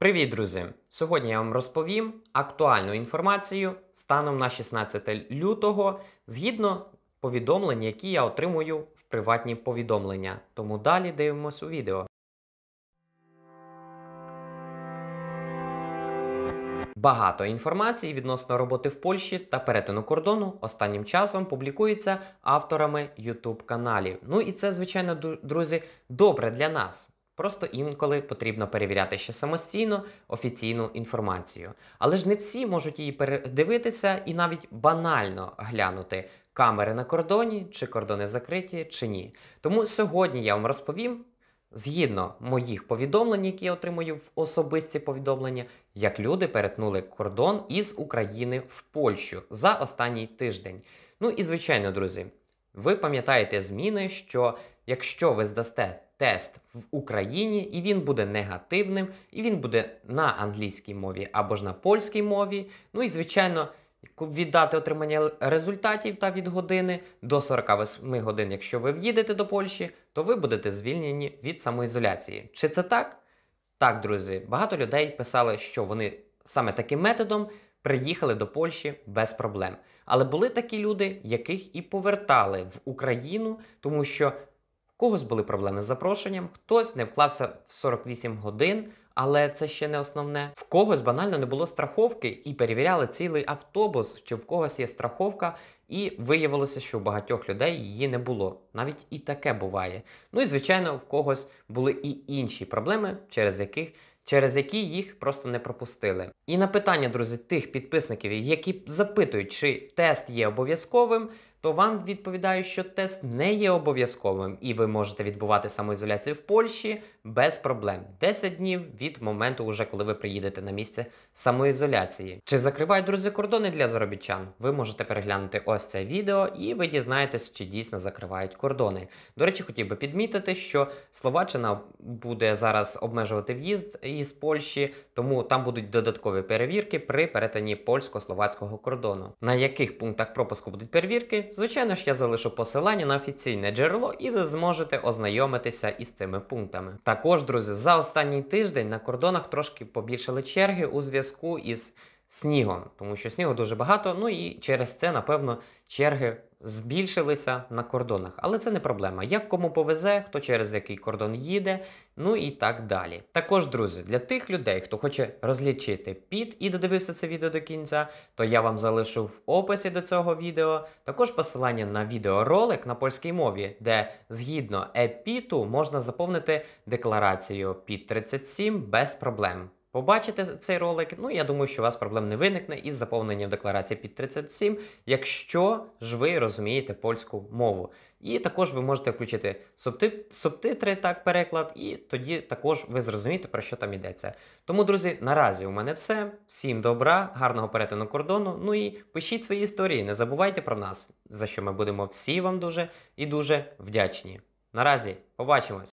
Привіт, друзі! Сьогодні я вам розповім актуальну інформацію станом на 16 лютого згідно повідомлень, які я отримую в приватні повідомлення. Тому далі дивимось у відео. Багато інформації відносно роботи в Польщі та перетину кордону останнім часом публікується авторами YouTube каналів. Ну і це, звичайно, друзі, добре для нас. Просто інколи потрібно перевіряти ще самостійно офіційну інформацію. Але ж не всі можуть її передивитися і навіть банально глянути. Камери на кордоні, чи кордони закриті, чи ні. Тому сьогодні я вам розповім, згідно моїх повідомлень, які я отримую в особисті повідомлення, як люди перетнули кордон із України в Польщу за останній тиждень. Ну і звичайно, друзі, ви пам'ятаєте зміни, що Якщо ви здасте тест в Україні і він буде негативним, і він буде на англійській мові або ж на польській мові. Ну і, звичайно, віддати отримання результатів та від години до 48 годин, якщо ви в'їдете до Польщі, то ви будете звільнені від самоізоляції. Чи це так? Так, друзі, багато людей писали, що вони саме таким методом приїхали до Польщі без проблем. Але були такі люди, яких і повертали в Україну, тому що когось були проблеми з запрошенням, хтось не вклався в 48 годин. Але це ще не основне. В когось банально не було страховки і перевіряли цілий автобус, чи в когось є страховка, і виявилося, що у багатьох людей її не було. Навіть і таке буває. Ну і звичайно, в когось були і інші проблеми, через яких. Через які їх просто не пропустили. І на питання, друзі, тих підписників, які запитують, чи тест є обов'язковим, то вам відповідаю, що тест не є обов'язковим, і ви можете відбувати самоізоляцію в Польщі без проблем 10 днів від моменту, уже коли ви приїдете на місце самоізоляції. Чи закривають друзі кордони для заробітчан? Ви можете переглянути ось це відео, і ви дізнаєтесь, чи дійсно закривають кордони. До речі, хотів би підмітити, що Словаччина буде зараз обмежувати в'їзд із Польщі, тому там будуть додаткові перевірки при перетині польсько-словацького кордону. На яких пунктах пропуску будуть перевірки? Звичайно ж, я залишу посилання на офіційне джерело, і ви зможете ознайомитися із цими пунктами. Також, друзі, за останній тиждень на кордонах трошки побільшали черги у зв'язку із снігом, тому що снігу дуже багато. Ну і через це, напевно, черги збільшилися на кордонах. Але це не проблема. Як кому повезе, хто через який кордон їде, ну і так далі. Також, друзі, для тих людей, хто хоче розлічити під і додивився це відео до кінця, то я вам залишу в описі до цього відео також посилання на відеоролик на польській мові, де згідно епіту можна заповнити декларацію під 37 без проблем побачите цей ролик, ну я думаю, що у вас проблем не виникне із заповненням декларації під 37, якщо ж ви розумієте польську мову. І також ви можете включити субтитри, так, переклад, і тоді також ви зрозумієте, про що там йдеться. Тому, друзі, наразі у мене все. Всім добра, гарного перетину кордону. Ну і пишіть свої історії, не забувайте про нас, за що ми будемо всі вам дуже і дуже вдячні. Наразі побачимось!